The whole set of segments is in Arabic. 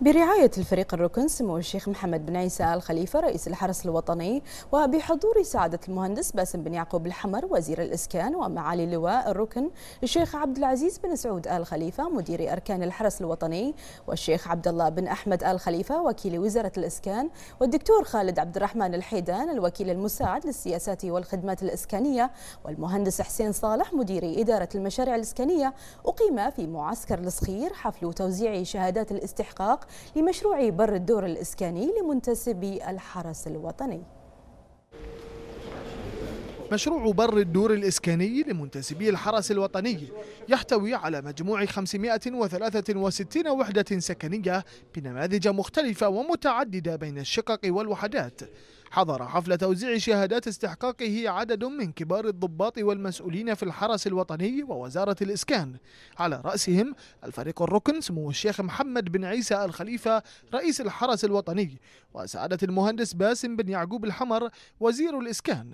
برعاية الفريق الركن سمو الشيخ محمد بن عيسى آل خليفة رئيس الحرس الوطني وبحضور سعادة المهندس باسم بن يعقوب الحمر وزير الإسكان ومعالي اللواء الركن الشيخ عبد العزيز بن سعود آل خليفة مدير أركان الحرس الوطني والشيخ عبد الله بن أحمد آل خليفة وكيل وزارة الإسكان والدكتور خالد عبد الرحمن الحيدان الوكيل المساعد للسياسات والخدمات الإسكانية والمهندس حسين صالح مدير إدارة المشاريع الإسكانية أقيم في معسكر الصخير حفل توزيع شهادات الاستحقاق لمشروع بر الدور الإسكاني لمنتسبي الحرس الوطني مشروع بر الدور الإسكاني لمنتسبي الحرس الوطني يحتوي على مجموع 563 وحدة سكنية بنماذج مختلفة ومتعددة بين الشقق والوحدات حضر حفل توزيع شهادات استحقاقه عدد من كبار الضباط والمسؤولين في الحرس الوطني ووزارة الإسكان على رأسهم الفريق الركن سمو الشيخ محمد بن عيسى الخليفة رئيس الحرس الوطني وسعادة المهندس باسم بن يعقوب الحمر وزير الإسكان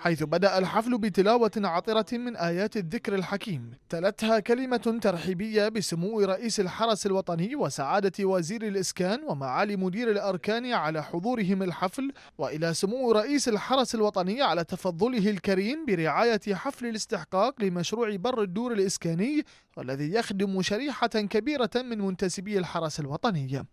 حيث بدأ الحفل بتلاوة عطرة من آيات الذكر الحكيم تلتها كلمة ترحيبية بسمو رئيس الحرس الوطني وسعادة وزير الإسكان ومعالي مدير الأركان على حضورهم الحفل وإلى سمو رئيس الحرس الوطني على تفضله الكريم برعاية حفل الاستحقاق لمشروع بر الدور الإسكاني والذي يخدم شريحة كبيرة من منتسبي الحرس الوطني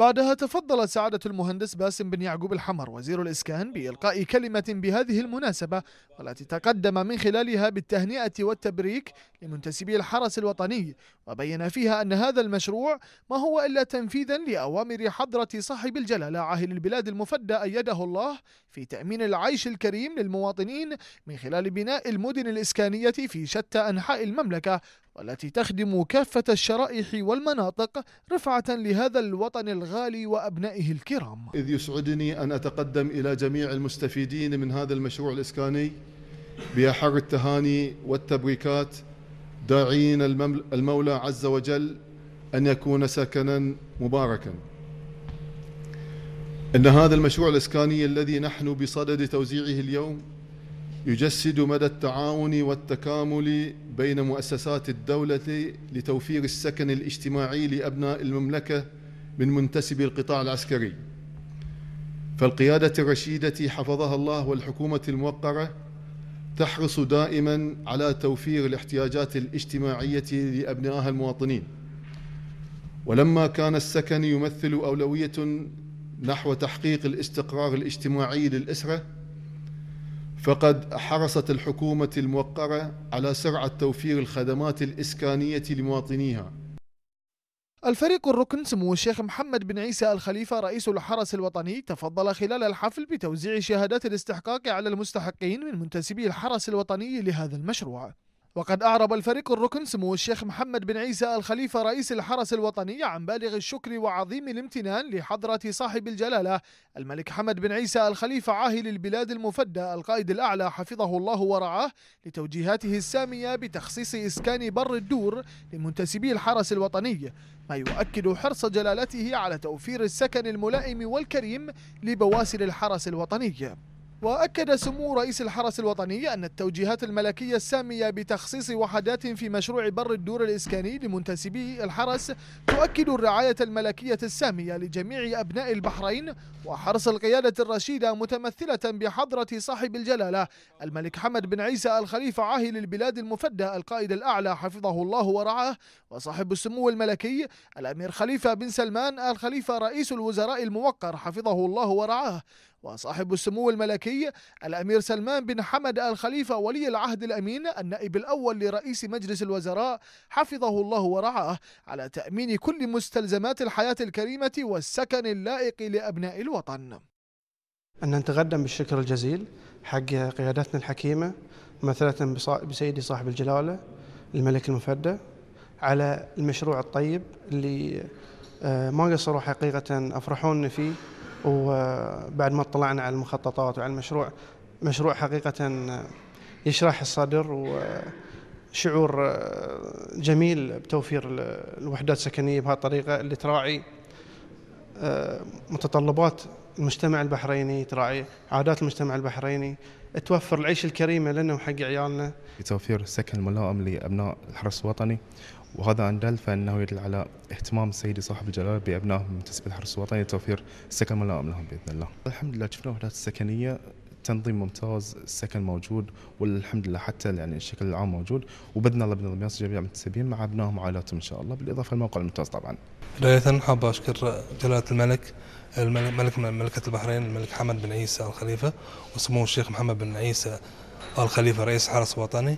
بعدها تفضل سعادة المهندس باسم بن يعقوب الحمر وزير الإسكان بإلقاء كلمة بهذه المناسبة والتي تقدم من خلالها بالتهنئة والتبريك لمنتسبي الحرس الوطني وبين فيها أن هذا المشروع ما هو إلا تنفيذا لأوامر حضرة صاحب الجلالة عاهل البلاد المفدى أيده الله في تأمين العيش الكريم للمواطنين من خلال بناء المدن الإسكانية في شتى أنحاء المملكة والتي تخدم كافة الشرائح والمناطق رفعة لهذا الوطن الغالي وأبنائه الكرام إذ يسعدني أن أتقدم إلى جميع المستفيدين من هذا المشروع الإسكاني بأحر التهاني والتبريكات داعين المولى عز وجل أن يكون سكنا مباركا إن هذا المشروع الإسكاني الذي نحن بصدد توزيعه اليوم يجسد مدى التعاون والتكامل بين مؤسسات الدولة لتوفير السكن الاجتماعي لأبناء المملكة من منتسبي القطاع العسكري فالقيادة الرشيدة حفظها الله والحكومة الموقرة تحرص دائما على توفير الاحتياجات الاجتماعية لأبنائها المواطنين ولما كان السكن يمثل أولوية نحو تحقيق الاستقرار الاجتماعي للأسرة فقد حرصت الحكومة الموقرة على سرعة توفير الخدمات الإسكانية لمواطنيها الفريق الركن سمو الشيخ محمد بن عيسى الخليفة رئيس الحرس الوطني تفضل خلال الحفل بتوزيع شهادات الاستحقاق على المستحقين من منتسبي الحرس الوطني لهذا المشروع وقد أعرب الفريق الركن سمو الشيخ محمد بن عيسى الخليفة رئيس الحرس الوطني عن بالغ الشكر وعظيم الامتنان لحضرة صاحب الجلالة الملك حمد بن عيسى الخليفة عاهل البلاد المفدى القائد الأعلى حفظه الله ورعاه لتوجيهاته السامية بتخصيص إسكان بر الدور لمنتسبي الحرس الوطني ما يؤكد حرص جلالته على توفير السكن الملائم والكريم لبواسل الحرس الوطني وأكد سمو رئيس الحرس الوطني أن التوجيهات الملكية السامية بتخصيص وحدات في مشروع بر الدور الإسكاني لمنتسبي الحرس تؤكد الرعاية الملكية السامية لجميع أبناء البحرين وحرص القيادة الرشيدة متمثلة بحضرة صاحب الجلالة الملك حمد بن عيسى الخليفة عاهل البلاد المفدى القائد الأعلى حفظه الله ورعاه وصاحب السمو الملكي الأمير خليفة بن سلمان الخليفة رئيس الوزراء الموقر حفظه الله ورعاه وصاحب السمو الملكي الأمير سلمان بن حمد آل خليفة ولي العهد الأمين النائب الأول لرئيس مجلس الوزراء حفظه الله ورعاه على تأمين كل مستلزمات الحياة الكريمة والسكن اللائق لأبناء الوطن أن نتقدم بالشكر الجزيل حق قيادتنا الحكيمة ممثلة بسيدي صاحب الجلالة الملك المفدى على المشروع الطيب اللي آه، ما قصروا حقيقة أفرحونا فيه وبعد ما اطلعنا على المخططات وعلى المشروع مشروع حقيقة يشرح الصدر وشعور جميل بتوفير الوحدات السكنية بهالطريقة اللي تراعي متطلبات المجتمع البحريني تراعي عادات المجتمع البحريني توفر العيش الكريمة لنا وحق عيالنا توفير السكن الملائم لأبناء الحرس الوطني وهذا عن دل فانه يدل على اهتمام سيدي صاحب الجلاله بابنائهم من تسبيل الحرس الوطني لتوفير السكن الملائم لهم باذن الله. الحمد لله شفنا وحدات السكنيه التنظيم ممتاز السكن موجود والحمد لله حتى يعني الشكل العام موجود وباذن الله بنظم جميع المنتسبين مع ابنائهم وعائلاتهم ان شاء الله بالاضافه للموقع الممتاز طبعا. بدايه حاب اشكر جلاله الملك الملك ملكه البحرين الملك حمد بن عيسى الخليفه وسمو الشيخ محمد بن عيسى الخليفه رئيس حرس وطني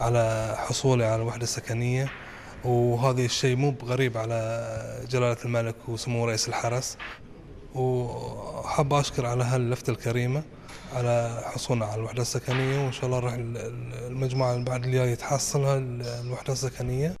على حصولي على الوحده السكنيه وهذا الشيء مو غريب على جلالة الملك وسمو رئيس الحرس وحاب أشكر على هاللفتة الكريمة على حصولنا على الوحدة السكنية وإن شاء الله راح المجموعة اللي بعد الجاي تحصلها الوحدة السكنية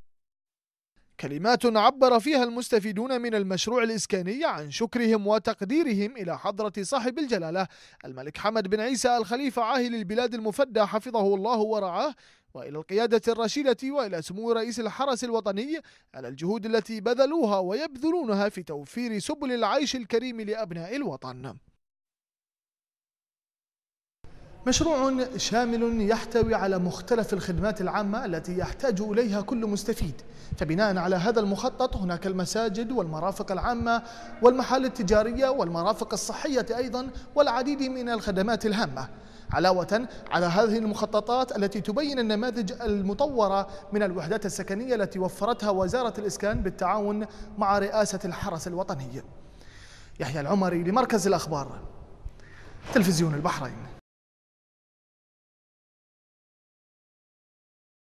كلمات عبر فيها المستفيدون من المشروع الإسكاني عن شكرهم وتقديرهم إلى حضرة صاحب الجلالة الملك حمد بن عيسى الخليفة عاهل البلاد المفدى حفظه الله ورعاه وإلى القيادة الرشيدة وإلى سمو رئيس الحرس الوطني على الجهود التي بذلوها ويبذلونها في توفير سبل العيش الكريم لأبناء الوطن مشروع شامل يحتوي على مختلف الخدمات العامة التي يحتاج إليها كل مستفيد فبناء على هذا المخطط هناك المساجد والمرافق العامة والمحال التجارية والمرافق الصحية أيضا والعديد من الخدمات الهامة علاوة على هذه المخططات التي تبين النماذج المطورة من الوحدات السكنية التي وفرتها وزارة الإسكان بالتعاون مع رئاسة الحرس الوطني يحيى العمري لمركز الأخبار تلفزيون البحرين